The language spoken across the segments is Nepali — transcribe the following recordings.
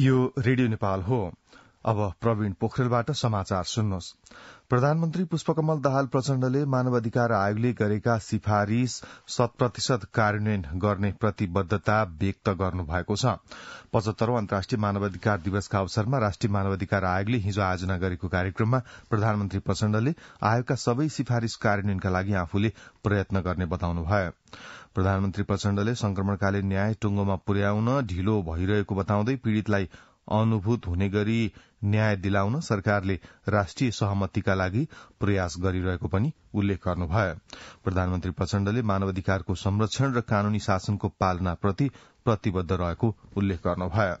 यो रेडियो नेपाल हो अब प्रवीण पोखरेलबाट समाचार सुन्नुहोस् प्रधानमन्त्री पुष्पकमल दाहाल प्रचण्डले मानवाधिकार आयोगले गरेका सिफारिश शत प्रतिशत कार्यान्वयन गर्ने प्रतिबद्धता व्यक्त गर्नुभएको छ पचहत्तरौं अन्तर्राष्ट्रिय मानवाधिकार दिवसका अवसरमा राष्ट्रिय मानवाधिकार आयोगले हिजो आयोजना गरेको कार्यक्रममा प्रधानमन्त्री प्रचण्डले आयोगका सबै सिफारिश कार्यान्वयनका लागि आफूले प्रयत्न गर्ने बताउनुभयो प्रधानमन्त्री प्रचण्डले संक्रमणकालीन न्याय टुङ्गोमा पुर्याउन ढिलो भइरहेको बताउँदै पीड़ितलाई अनुभूत हुने गरी न्याय दिलाउन सरकारले राष्ट्रिय सहमतिका लागि प्रयास गरिरहेको पनि उल्लेख गर्नुभयो प्रधानमन्त्री प्रचण्डले मानवाधिकारको संरक्षण र कानूनी शासनको पालनाप्रति प्रतिबद्ध रहेको उल्लेख गर्नुभयो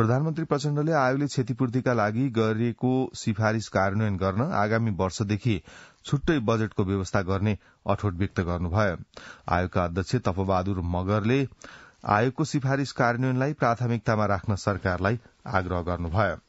प्रधानमन्त्री प्रचण्डले आयोगले क्षतिपूर्तिका लागि गरिएको सिफारिश कार्यान्वयन गर्न आगामी वर्षदेखि छुट्टै बजेटको व्यवस्था गर्ने अठोट व्यक्त गर्नुभयो आयोगका अध्यक्ष तपबहादुर मगरले आयोगको सिफारिश कार्यान्वयनलाई प्राथमिकतामा राख्न सरकारलाई आग्रह गर्नुभयो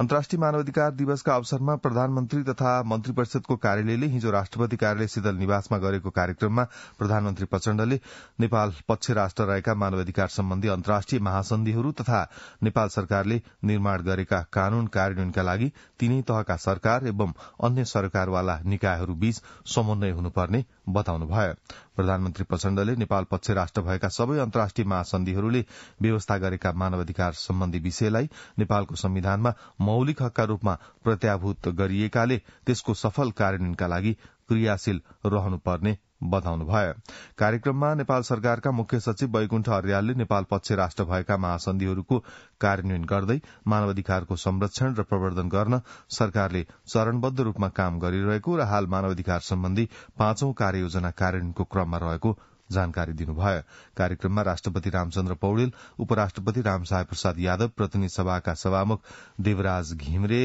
अन्तर्राष्ट्रिय मानवाधिकार दिवसका अवसरमा प्रधानमन्त्री तथा मन्त्री परिषदको कार्यालयले हिजो राष्ट्रपति कार्यालय शीतल निवासमा गरेको कार्यक्रममा प्रधानमन्त्री प्रचण्डले नेपाल पक्ष राष्ट्र रहेका मानवाधिकार सम्बन्धी अन्तर्राष्ट्रिय महासन्धिहरू तथा नेपाल सरकारले निर्माण गरेका कानून कार्यान्वयनका लागि तीनै तहका सरकार एवं अन्य सरकारवाला निकायहरू बीच समन्वय हुनुपर्ने बताउनुभयो प्रधानमन्त्री प्रचण्डले नेपाल पक्ष राष्ट्र भएका सबै अन्तर्राष्ट्रिय महासन्धिहरूले व्यवस्था गरेका मानवाधिकार सम्बन्धी विषयलाई नेपालको संविधानमा संविधानमा मौलिक हकका रूपमा प्रत्याभूत गरिएकाले त्यसको सफल कार्यान्वयनका लागि क्रियाशील रहनुपर्ने बताउनुभयो कार्यक्रममा नेपाल सरकारका मुख्य सचिव वैकुण्ठ अर्यालले नेपाल पक्ष राष्ट्र भएका महासन्धिहरूको कार्यान्वयन गर्दै मानवाधिकारको संरक्षण र प्रवर्धन गर्न सरकारले चरणबद्ध रूपमा काम गरिरहेको र हाल मानवाधिकार सम्बन्धी पाँचौं कार्ययोजना कार्यान्वयनको क्रममा रहेको जानकारी दिनुभयो कार्यक्रममा राष्ट्रपति रामचन्द्र पौडेल उपराष्ट्रपति रामसाय प्रसाद यादव प्रतिनिधि सभाका सभामुख देवराज घिमरे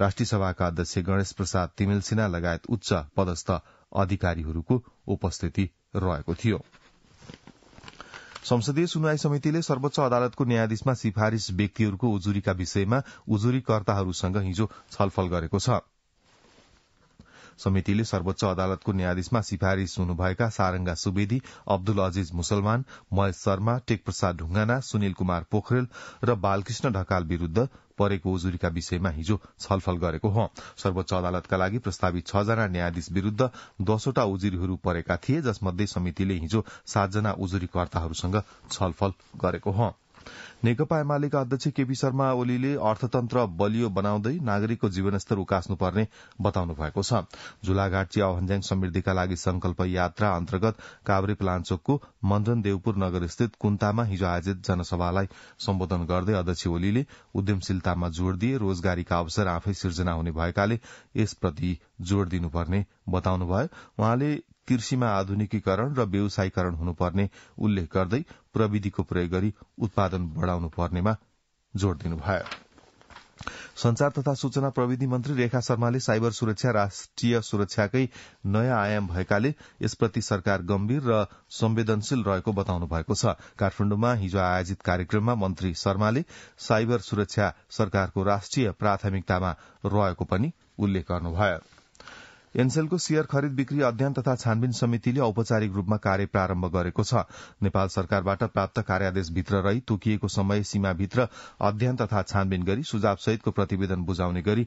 राष्ट्रिय सभाका अध्यक्ष गणेश प्रसाद तिमेल सिन्हा लगायत उच्च पदस्थ अधिकारीहरूको उपस्थिति रहेको थियो संसदीय सुनवाई समितिले सर्वोच्च अदालतको न्यायाधीशमा सिफारिश व्यक्तिहरूको उजुरीका विषयमा उजुरीकर्ताहरूसँग हिजो छलफल गरेको छ समितिले सर्वोच्च अदालतको न्यायाधीशमा सिफारिश हुनुभएका सारंगा सुवेदी अब्दुल अजिज मुसलमान महेश शर्मा टेकप्रसाद ढुङ्गाना सुनिल कुमार पोखरेल र बालकृष्ण ढकाल विरूद्ध परेको उजुरीका विषयमा हिजो छलफल गरेको हो सर्वोच्च अदालतका लागि प्रस्तावित छजना न्यायाधीश विरूद्ध दसवटा उजुरीहरू परेका थिए जसमध्ये समितिले हिजो सातजना उजुरीकर्ताहरूसँग छलफल गरेको हो नेकपा एमालेका अध्यक्ष केपी शर्मा ओलीले अर्थतन्त्र बलियो बनाउँदै नागरिकको जीवनस्तर उकास्नुपर्ने बताउनु भएको छ झुलाघाट चिया समृद्धिका लागि संकल्प यात्रा अन्तर्गत काभ्रे प्लाञ्चोकको मण्डन देवपुर नगर कुन्तामा हिजो आयोजित जनसभालाई सम्बोधन गर्दै अध्यक्ष ओलीले उद्यमशीलतामा जोड़ दिए रोजगारीका अवसर आफै सिर्जना हुने भएकाले यसप्रति जोड़ दिनुपर्ने बताउनुभयो उहाँले कृषिमा आधुनिकीकरण र व्यवसायीकरण हुनुपर्ने उल्लेख गर्दै प्रविधिको प्रयोग गरी उत्पादन बढ़ाउनु पर्नेमा जोड़ दिनुभयो संचार तथा सूचना प्रविधि मन्त्री रेखा शर्माले साइबर सुरक्षा राष्ट्रिय सुरक्षाकै नयाँ आयाम भएकाले यसप्रति सरकार गम्भीर र संवेदनशील रहेको बताउनु भएको छ काठमाडौँमा हिजो आयोजित कार्यक्रममा मन्त्री शर्माले साइबर सुरक्षा सरकारको राष्ट्रिय प्राथमिकतामा रहेको पनि उल्लेख गर्नुभयो एनसेलको शेयर खरिद बिक्री अध्ययन तथा छानबिन समितिले औपचारिक रूपमा कार्य प्रारम्भ गरेको छ नेपाल सरकारबाट प्राप्त कार्यादेशभित्र रही तोकिएको समय सीमाभित्र अध्ययन तथा छानबिन गरी सुझाव सहितको प्रतिवेदन बुझाउने गरी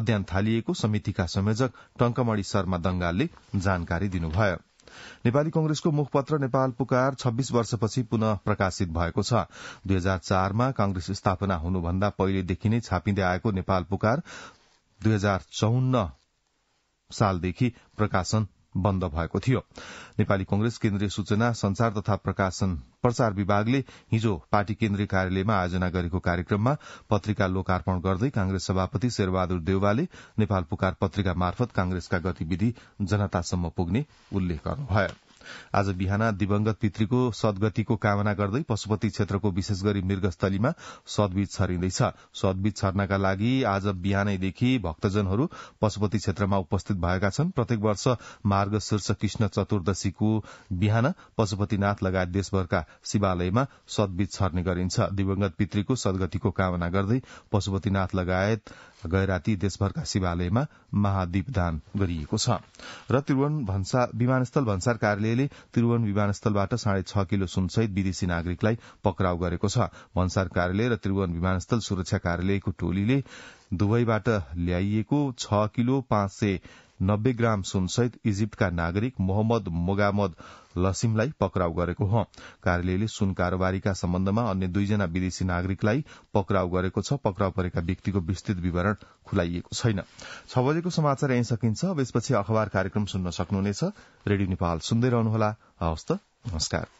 अध्ययन थालिएको समितिका संयोजक टंकमणि शर्मा दंगालले जानकारी दिनुभयो नेपाली कंग्रेसको मुखपत्र नेपाल पुकार छब्बीस वर्षपछि पुनः प्रकाशित भएको छ दुई हजार चारमा कांग्रेस स्थापना हुनुभन्दा पहिलेदेखि नै छापिँदै आएको नेपाल पुकार दुई हजार चौन्न सालदेखि प्रकाशन बन्द भएको थियो नेपाली कंग्रेस केन्द्रीय सूचना संचार तथा प्रकाशन प्रचार विभागले हिजो पार्टी केन्द्रीय कार्यालयमा आयोजना गरेको कार्यक्रममा पत्रिका लोकार्पण गर्दै कांग्रेस सभापति शेरबहादुर देउवाले नेपाल पुकार पत्रिका मार्फत कांग्रेसका गतिविधि जनतासम्म पुग्ने उल्लेख गर्नुभयो आज बिहान दिवंगत पितृको सद्गतिको कामना गर्दै पशुपति क्षेत्रको विशेष गरी मृगस्थलीमा सदबीज छरिँदैछ सदबीज छर्नका लागि आज बिहानैदेखि भक्तजनहरू पशुपति क्षेत्रमा उपस्थित भएका छन् प्रत्येक वर्ष मार्ग शीर्ष कृष्ण चतुर्दशीको बिहान पशुपतिनाथ लगायत देशभरका शिवालयमा सदबीज छर्ने गरिन्छ दिवंगत पितृको सद्गतिको कामना गर्दै पशुपतिनाथ लगायत गैराती देशभरका शिवालयमा महादीपदान गरिएको छ र त्रिभुवन विमानस्थल भन्सार कार्यालयले प्रहरीले त्रिभुवन विमानस्थलबाट साढे छ किलो सुनसहित विदेशी नागरिकलाई पक्राउ गरेको छ भन्सार कार्यालय र त्रिभुवन विमानस्थल सुरक्षा कार्यालयको टोलीले दुवैबाट ल्याइएको छ किलो पाँच सय नब्बे ग्राम सुनसहित इजिप्टका नागरिक मोहम्मद मोगामद लसिमलाई पक्राउ गरेको हो कार्यालयले सुन कारोबारीका सम्बन्धमा अन्य दुईजना विदेशी नागरिकलाई पक्राउ गरेको छ पक्राउ परेका व्यक्तिको विस्तृत विवरण खुलाइएको छैन छ बजेको समाचार यही सकिन्छ अब यसपछि अखबार कार्यक्रम सुन्न सक्नुहुनेछ रेडियो नेपाल सुन्दै रहनुहोला हवस् त नमस्कार